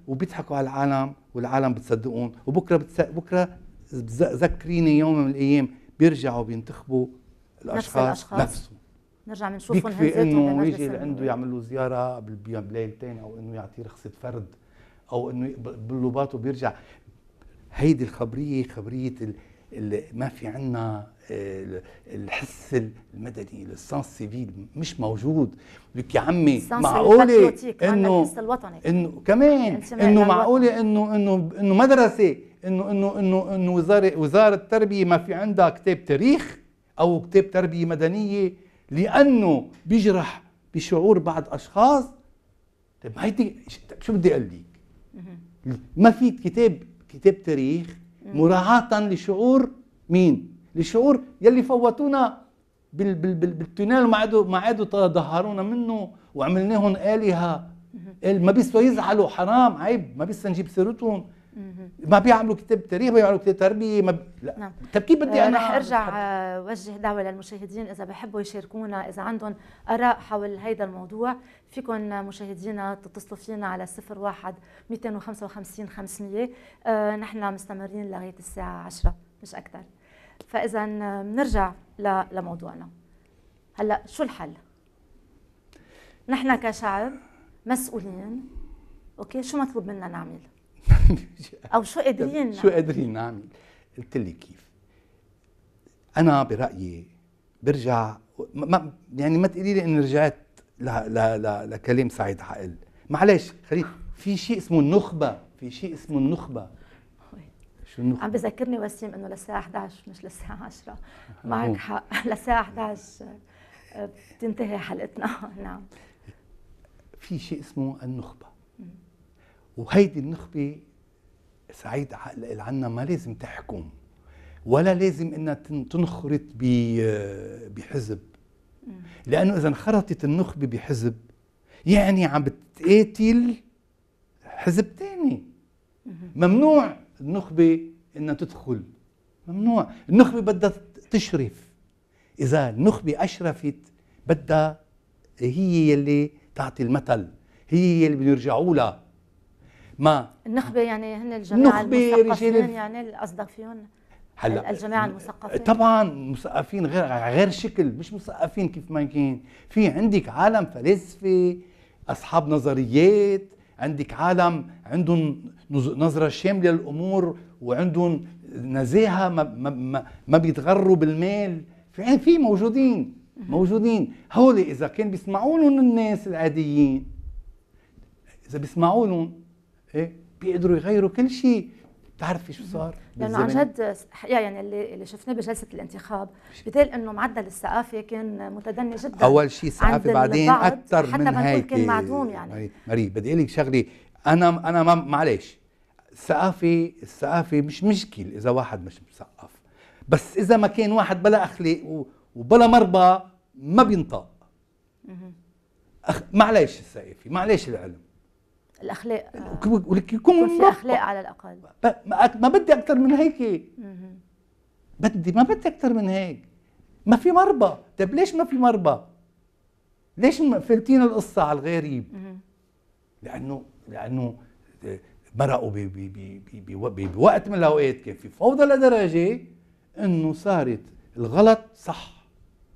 وبيضحكوا على العالم والعالم بتصدقون وبكره بتس... بكره ذكريني يوم من الايام بيرجعوا بينتخبوا الاشخاص, نفس الأشخاص. نفسهم نرجع بنشوفهم بيكفي انه يجي لعنده يعمل له زياره قبل بليلتين او انه يعطيه رخصه فرد او انه بلوباته بيرجع هيدي الخبريه خبريه ما في عنا آه، الحس المدني السانس سيفيل مش موجود لك يا عمي معقوله انه انه كمان انه معقوله انه انه انه مدرسه انه انه انه انه وزاره وزاره التربيه ما في عندها كتاب تاريخ او كتاب تربيه مدنيه لانه بيجرح بشعور بعض اشخاص طيب هيدي شو بدي اقول لك ما في كتاب كتاب تاريخ مراعاة لشعور مين؟ لشعور يلي فوتونا بال بال بال بالتونال ما عادوا ما عادوا منه وعملناهم آلهة ما بيسوا يزعلوا حرام عيب ما بيسوا نجيب سيرتهم ما بيعملوا كتاب تاريخ ما بيعملوا كتاب تربيه ما ب... لا نعم. طب كيف بدي آه، انا رح ارجع وجه دعوه للمشاهدين اذا بحبوا يشاركونا اذا عندهم اراء حول هذا الموضوع فيكم مشاهدينا تتصلوا فينا على 01 255 500 آه نحن مستمرين لغايه الساعه 10 مش اكثر فاذا بنرجع ل... لموضوعنا هلا شو الحل؟ نحن كشعب مسؤولين اوكي شو مطلوب منا نعمل؟ او شو قادرين شو قادرين نعمل قلت لي كيف انا برايي برجع ما يعني ما تقولي لي اني رجعت لا لا لا لكلام سعيد حقل معلش خليك في شيء اسمه النخبه في شيء اسمه النخبه شو النخبه عم بذكرني وسيم انه للساعه 11 مش للساعه 10 معك حق للساعه 11 بتنتهي حلقتنا نعم في شيء اسمه النخبه وهيدي النخبة سعيد عقل عنا ما لازم تحكم ولا لازم انها تنخرط بحزب لانه اذا انخرطت النخبه بحزب يعني عم بتقاتل حزب تاني ممنوع النخبه انها تدخل ممنوع النخبه بدها تشرف اذا النخبه اشرفت بدها هي يلي تعطي المثل هي يلي بيرجعوا لها ما النخبه يعني هن الجماعه المثقفين يعني قصدك فيهم هلا الجماعه المثقفين طبعا مثقفين غير غير شكل مش مثقفين كيف ما كان في عندك عالم فلسفه اصحاب نظريات عندك عالم عندهم نظره شامله للامور وعندهم نزاهه ما, ما, ما بيتغروا بالمال في في موجودين موجودين هول اذا كان بيسمعوا لهم الناس العاديين اذا بيسمعوا لهم ايه بيقدروا يغيروا كل شيء بتعرفي شو صار لانه عن جد يعني اللي اللي شفناه بجلسه الانتخاب بتقول انه معدل الثقافه كان متدني جدا اول شيء الثقافه بعدين اكثر من هيك حتى كان معدوم يعني ماري بدي اقول لك شغله انا انا معلش الثقافه الثقافه مش مشكل اذا واحد مش مثقف بس اذا ما كان واحد بلا اخلاق وبلا مربى ما بينطق معلش الثقافه معلش العلم الاخلاق ولك آه، يكون في اخلاق على الاقل ما بدي اكثر من هيك بدي ما بدي اكثر من هيك ما في مربى طيب ليش ما في مربى ليش فلتين القصه على الغريب لانه لانه مرقوا بوقت من الاوقات كان في فوضى لدرجه انه صارت الغلط صح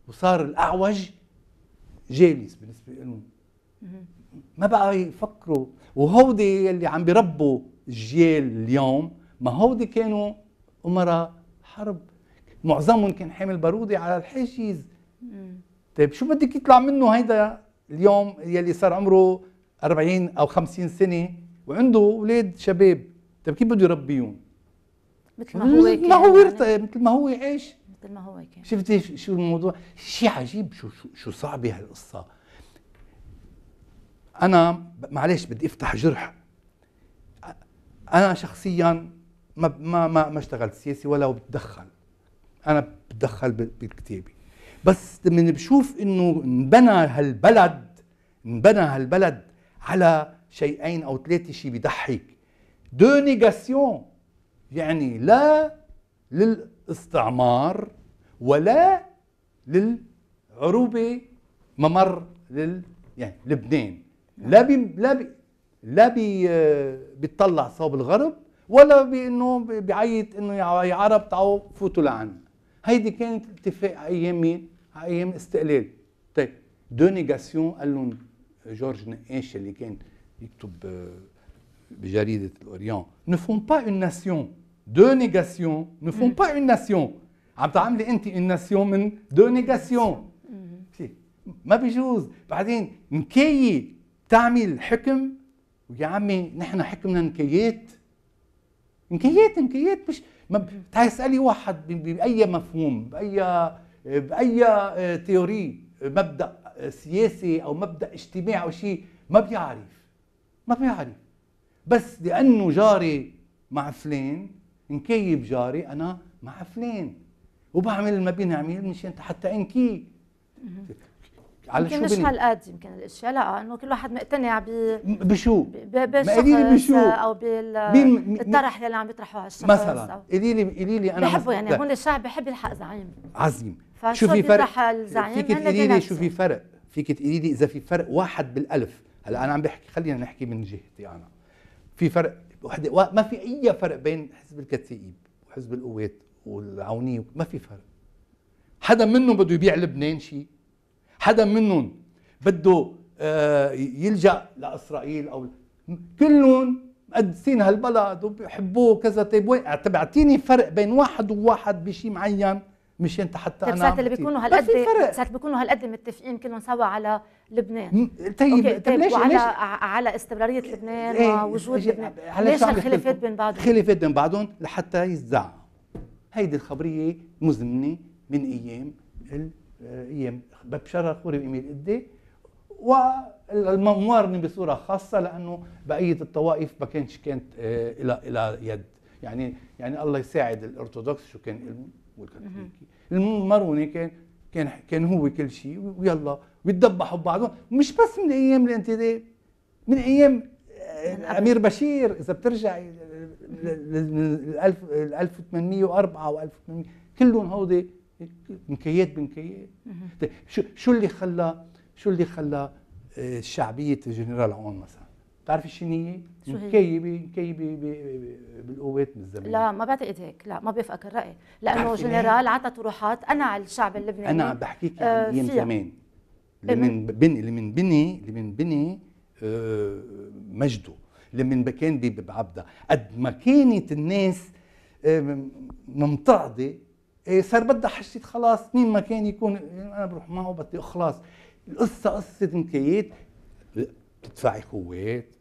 وصار الاعوج جالس بالنسبه لهم ما بقى يفكروا وهودي اللي عم بيربوا جيل اليوم ما هودي كانوا أمراء حرب معظمهم كان حامل بارودة على الحاجز طيب شو بدك يطلع منه هيدا اليوم يلي صار عمره 40 او 50 سنه وعنده اولاد شباب طيب كيف بده يربيهم مثل ما هو كان ما هو يعني. مثل ما هو عايش مثل ما هو كان شفتي شو الموضوع شيء عجيب شو شو, شو صعبه هالقصه انا معلش بدي افتح جرح انا شخصيا ما ما ما, ما اشتغلت سياسي ولا بتدخل انا بتدخل بكتابي بس من بشوف انه انبنى هالبلد انبنى هالبلد على شيئين او ثلاثه شيء بيضحك دو نيغاسيون يعني لا للاستعمار ولا للعروبه ممر لل يعني لبنان لا بي لا بي لا بي بتطلع صوب الغرب ولا بانه بيعيط انه يا عرب تعوا فوتوا لعنا هيدي كانت اتفاق ايام مين؟ ايام الاستقلال طيب دونيغاسيون قال لهم جورج نقاش اللي كان يكتب آه، بجريده الاوريون ne font pas une nation دو نيغاسيون ne font pas une nation عم تعملي انت une nation من دو نيغاسيون ما بيجوز بعدين نكاية تعمل حكم ويا عمي نحن حكمنا نكيات نكيات نكيات مش ما تسالي واحد باي مفهوم باي باي آه، تيوري مبدا آه، سياسي او مبدا اجتماعي او شيء ما بيعرف ما بيعرف بس لانه جاري مع فلان نكيب جاري انا مع فلان وبعمل ما بنعمل مشان حتى انكيه على شو مش هالقد يمكن الاشياء لا انه كل واحد مقتنع ب بشو؟ بقليلي بشو او بالطرح اللي عم على الشخص مثلا قولي لي قولي لي انا بحبوا يعني هون الشعب بحب يلحق زعيم عظيم شو في فرق الزعيم فيك تقولي لي شو في فرق فيك تقولي لي اذا في فرق واحد بالالف هلا انا عم بحكي خلينا نحكي من جهتي انا في فرق وحده ما في اي فرق بين حزب الكتائب وحزب القوات والعونيه ما في فرق حدا منهم بده يبيع لبنان شيء حدا منهم بده آه، يلجا لاسرائيل او كلهم مقدسين هالبلد وبيحبوه كذا طيب وين تبعتيني اعطيني فرق بين واحد وواحد بشيء معين مشان حتى طيب انا ساعات اللي بيكونوا هالقد ساعات بيكونوا هالقد متفقين كلهم سوا على لبنان طيب طيب ليش وعلى ليش؟ على استمراريه لبنان ايه ووجود لبنان ليش الخلافات بين بعضهم؟ خلافات بين بعضهم لحتى يزعموا هيدي الخبريه مزمنه من ايام ايام ببشرها خوري واميل قدي والموارنه بصوره خاصه لانه بقيه الطوائف ما كانش كانت الى الى يد يعني يعني الله يساعد الارثوذكس شو كان والكاثوليكي الماروني كان كان كان هو كل شيء ويلا ويتذبحوا ببعضهم مش بس من ايام الانتداب من ايام امير بشير اذا بترجع ل 1804 و 1800 كلهم هودي بنكيات بنكيات طيب، شو شو اللي خلى شو اللي خلى آه، شعبيه الجنرال عون مثلا بتعرفي شنو هي؟ مكيبه مكيبه بالقوات من الزمان لا ما بعتقد هيك لا ما بيفقك الراي لانه جنرال عطى طروحات انا على الشعب اللبناني انا عم بحكيك آه، عن يعني ايام زمان اللي إيه، من بني اللي من بني اللي من بني آه مجده اللي من كان بعبده قد ما كانت الناس آه ممتعضه إيه، صار بدها حشيت خلاص مين ما كان يكون انا بروح معه بدي خلاص القصه قصه نكايات بتدفعي قوات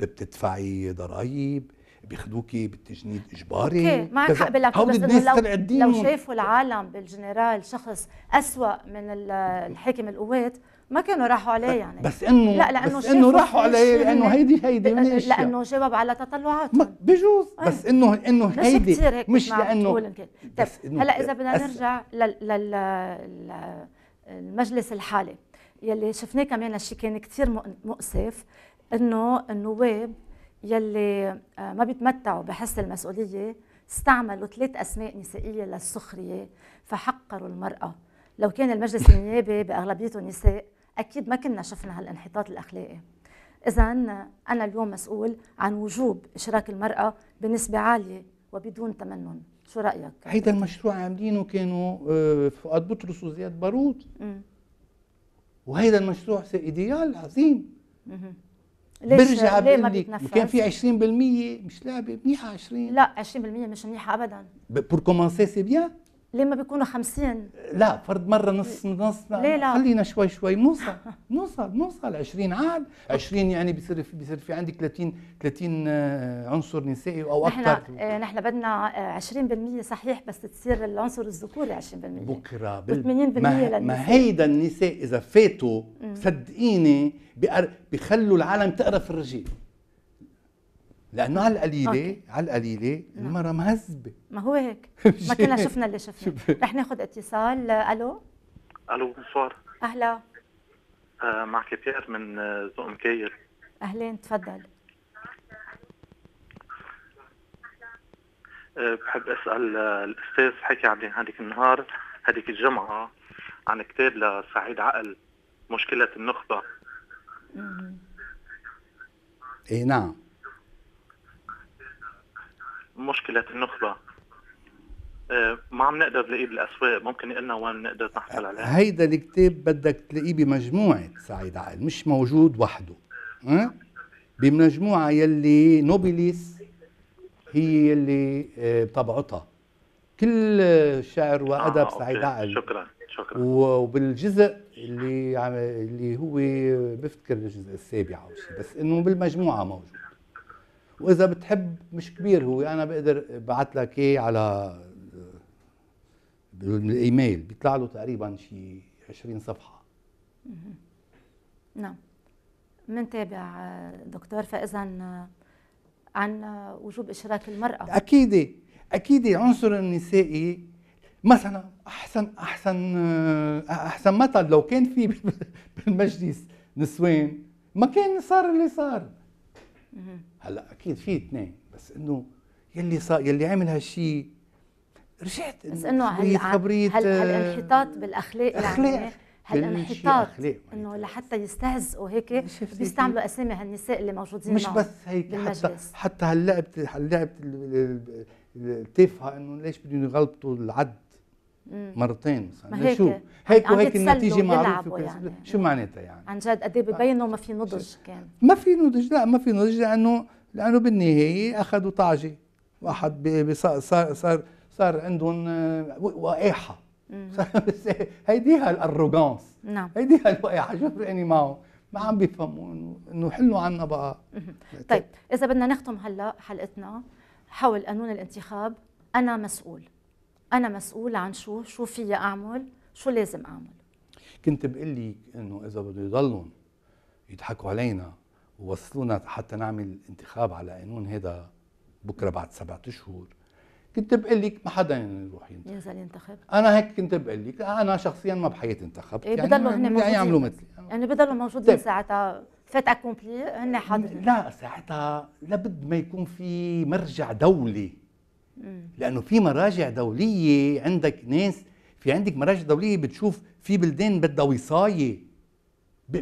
بتدفعي ضرائب بياخذوكي بالتجنيد اجباري اوكي معك حق بالك لك بس الناس لو شافوا العالم بالجنرال شخص اسوا من الحاكم القوات ما كانوا راحوا عليه يعني بس انه لا لانه بس انه راحوا عليه لانه هيدي هيدي من الاشياء لانه جاوب على تطلعاتهم بجوز بس انه انه هيدي مش لانه طيب هلا اذا بدنا نرجع للمجلس الحالي يلي شفناه كمان هالشيء كان كثير مؤسف انه النواب يلي آه، ما بيتمتعوا بحس المسؤوليه استعملوا ثلاث اسماء نسائيه للسخريه فحقروا المراه لو كان المجلس النيابي باغلبيته نساء اكيد ما كنا شفنا هالانحطاط الاخلاقي اذا انا اليوم مسؤول عن وجوب اشراك المراه بنسبه عاليه وبدون تمنن شو رايك هيدا المشروع عاملينه كانوا آه، فؤاد بطرس وزياد بارود وهيدا المشروع ايديال عظيم ليش برجع ليه ما بيتنفذ؟ كان في 20% مش لعبه منيحه 20 لا 20% مش منيحه ابدا بور كومونسي سي بيان لما بيكونوا خمسين لا فرد مرة نص نص ليه لا خلينا شوي شوي نوصل نوصل نوصل 20 عاد 20 يعني بصير في بصير في عندك 30 30 عنصر نسائي او اكثر آه، نحن بدنا 20% آه، صحيح بس تصير العنصر الذكوري 20% بكره بال... 80% ما, ما هيدا النساء اذا فاتوا صدقيني بيخلوا العالم تقرف الرجال لانه على القليله أوكي. على القليله نعم. المره مهذبه ما هو هيك ما كنا شفنا اللي شفناه رح ناخذ اتصال الو الو بونسوار اهلا آه معك بيير من آه، ذوق مكاير اهلين تفضل آه بحب اسال آه، الاستاذ حكي عن هذيك النهار هذيك الجمعه عن كتاب لسعيد عقل مشكله النخبه اي نعم مشكله النخبه آه، ما عم نقدر نلاقيه بالاسواق ممكن يقلنا وين نقدر نحصل عليه هيدا الكتاب بدك تلاقيه بمجموعه سعيد عقل مش موجود وحده بمجموعه يلي نوبليس هي يلي آه، طبعتها كل شعر وادب آه سعيد عقل شكرا شكرا وبالجزء اللي عم اللي هو بفتكر الجزء السابع او شيء بس انه بالمجموعه موجود واذا بتحب مش كبير هو انا بقدر بعت لك اياه على بالايميل بيطلع له تقريبا شي 20 صفحه نعم منتابع دكتور فاذا عن وجوب اشراك المراه اكيد اكيد العنصر النسائي مثلا احسن احسن احسن مثل لو كان في بالمجلس نسوان ما كان صار اللي صار هلا اكيد في اثنين بس انه يلي صار يلي عمل هالشيء رجعت بس انه هل هل هالانحطاط آه، بالاخلاق يعني أخلاق. يعني إيه؟ هالانحطاط انه لحتى يستهزئوا هيك بيستعملوا اسامي هالنساء اللي موجودين مش بس هيك حتى حتى هاللعبه هاللعبه التافهه انه ليش بدهم يغلطوا العد مرتين مثلا شو هيك وهيك النتيجه معروفه يعني. شو معناتها يعني عن جد قد ايه ببين انه ما في نضج كان ما في نضج لا ما في نضج لانه لانه بالنهايه اخذوا طعجه واحد صار صار صار عندهم آه، وقاحه هيديها الارجونس نعم هيديها الوقاحه شو فرقني يعني معه ما عم بيفهموا انه حلوا عنا بقى طيب اذا بدنا نختم هلا حلقتنا حول قانون الانتخاب انا مسؤول انا مسؤول عن شو شو في اعمل شو لازم اعمل كنت بقول لك انه اذا بده يضلوا يضحكوا علينا ووصلونا حتى نعمل انتخاب على قانون هذا بكره بعد سبعة شهور كنت بقول لك ما حدا يروح ينتخب ينزل ينتخب انا هيك كنت بقول لك انا شخصيا ما بحياتي انتخبت إيه يعني بضلوا هن موجودين يعملوا مثلي يعني بضلوا موجودين طيب. ساعتها فات اكومبلي هن حاضرين لا ساعتها لابد ما يكون في مرجع دولي لانه في مراجع دوليه عندك ناس في عندك مراجع دوليه بتشوف في بلدان بدها وصايه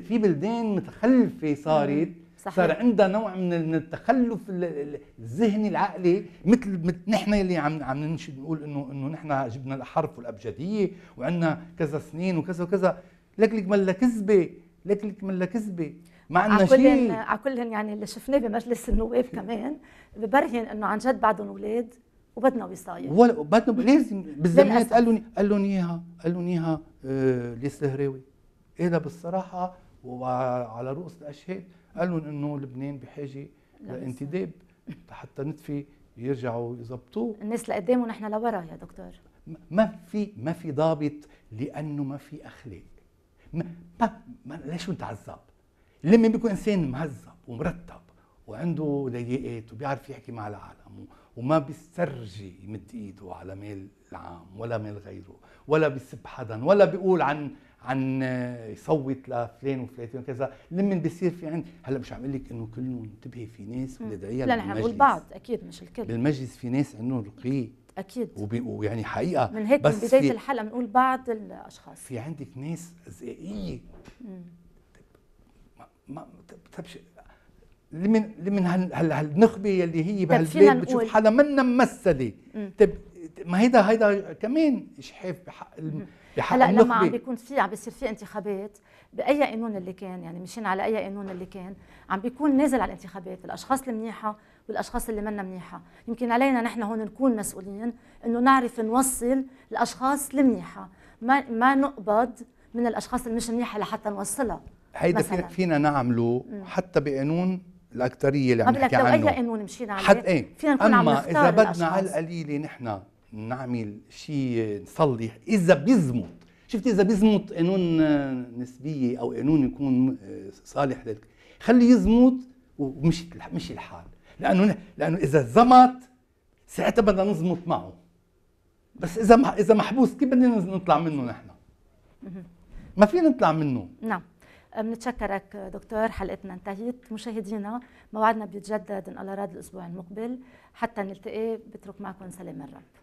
في بلدان متخلفه صارت صحيح. صار عندها نوع من التخلف الذهني العقلي مثل مثل نحن اللي عم عم نقول انه انه نحن جبنا الحرف والابجديه وعندنا كذا سنين وكذا وكذا لك لك ملا كذبه لك لك ملا كذبه ما عندنا شيء على كل يعني اللي شفناه بمجلس النواب كمان ببرهن انه عن جد بعدهم اولاد وبدنا وصايه ولا بدنا لازم بالزمان قال لهم قال لهم اياها قال لهم اياها آه، للسهراوي قالها بالصراحه وعلى رؤوس الاشهاد قال لهم انه لبنان بحاجه لانتداب حتى نتفي يرجعوا يظبطوه الناس لقدام ونحن لورا يا دكتور ما في ما في ضابط لانه ما في اخلاق ما, ما ليش نتعذب لما بيكون انسان مهذب ومرتب وعنده لياقات وبيعرف يحكي مع العالم وما بيسترجي يمد ايده على مال العام ولا مال غيره ولا بيسب حدا ولا بيقول عن عن يصوت لفلان وفلان وكذا لما بيصير في عند هلا مش عم اقول لك انه كلهم انتبهي في ناس للمجلس لا نعم والبعض اكيد مش الكل بالمجلس في ناس عندهم رقي اكيد ويعني حقيقه من هيك بس من بدايه الحلقه بنقول بعض الاشخاص في عندك ناس زقيقيه طيب، ما ما طيب، طيب، لمن لمن هالنخبه اللي هي طيب، بهالبيت بتشوف حدا منا ممثله طيب ما هيدا هيدا كمان شحاف بحق بحق هلا لما عم بيكون في عم بيصير في انتخابات باي قانون اللي كان يعني مشينا على اي قانون اللي كان عم بيكون نازل على الانتخابات الاشخاص المنيحه والاشخاص اللي منا منيحه يمكن علينا نحن هون نكون مسؤولين انه نعرف نوصل الاشخاص المنيحه ما ما نقبض من الاشخاص اللي مش منيحه لحتى نوصلها هيدا مثلاً. فينا نعمله حتى بقانون الاكثريه اللي عم نحكي عنه قبل لو اي قانون مشينا عليه حد ايه فينا نكون عم نختار اذا بدنا على القليله نحن نعمل شيء نصلح اذا بيزمط شفت اذا بيزمط قانون نسبيه او قانون يكون آه، صالح لك خليه يزمط ومشي مشي الحال لانه لانه اذا زمط ساعتها بدنا نزمط معه بس اذا اذا محبوس كيف بدنا نطلع منه نحن ما فينا نطلع منه نعم بنتشكرك دكتور حلقتنا انتهت مشاهدينا موعدنا بيتجدد ان الله راد الاسبوع المقبل حتى نلتقي بترك معكم سلام الرب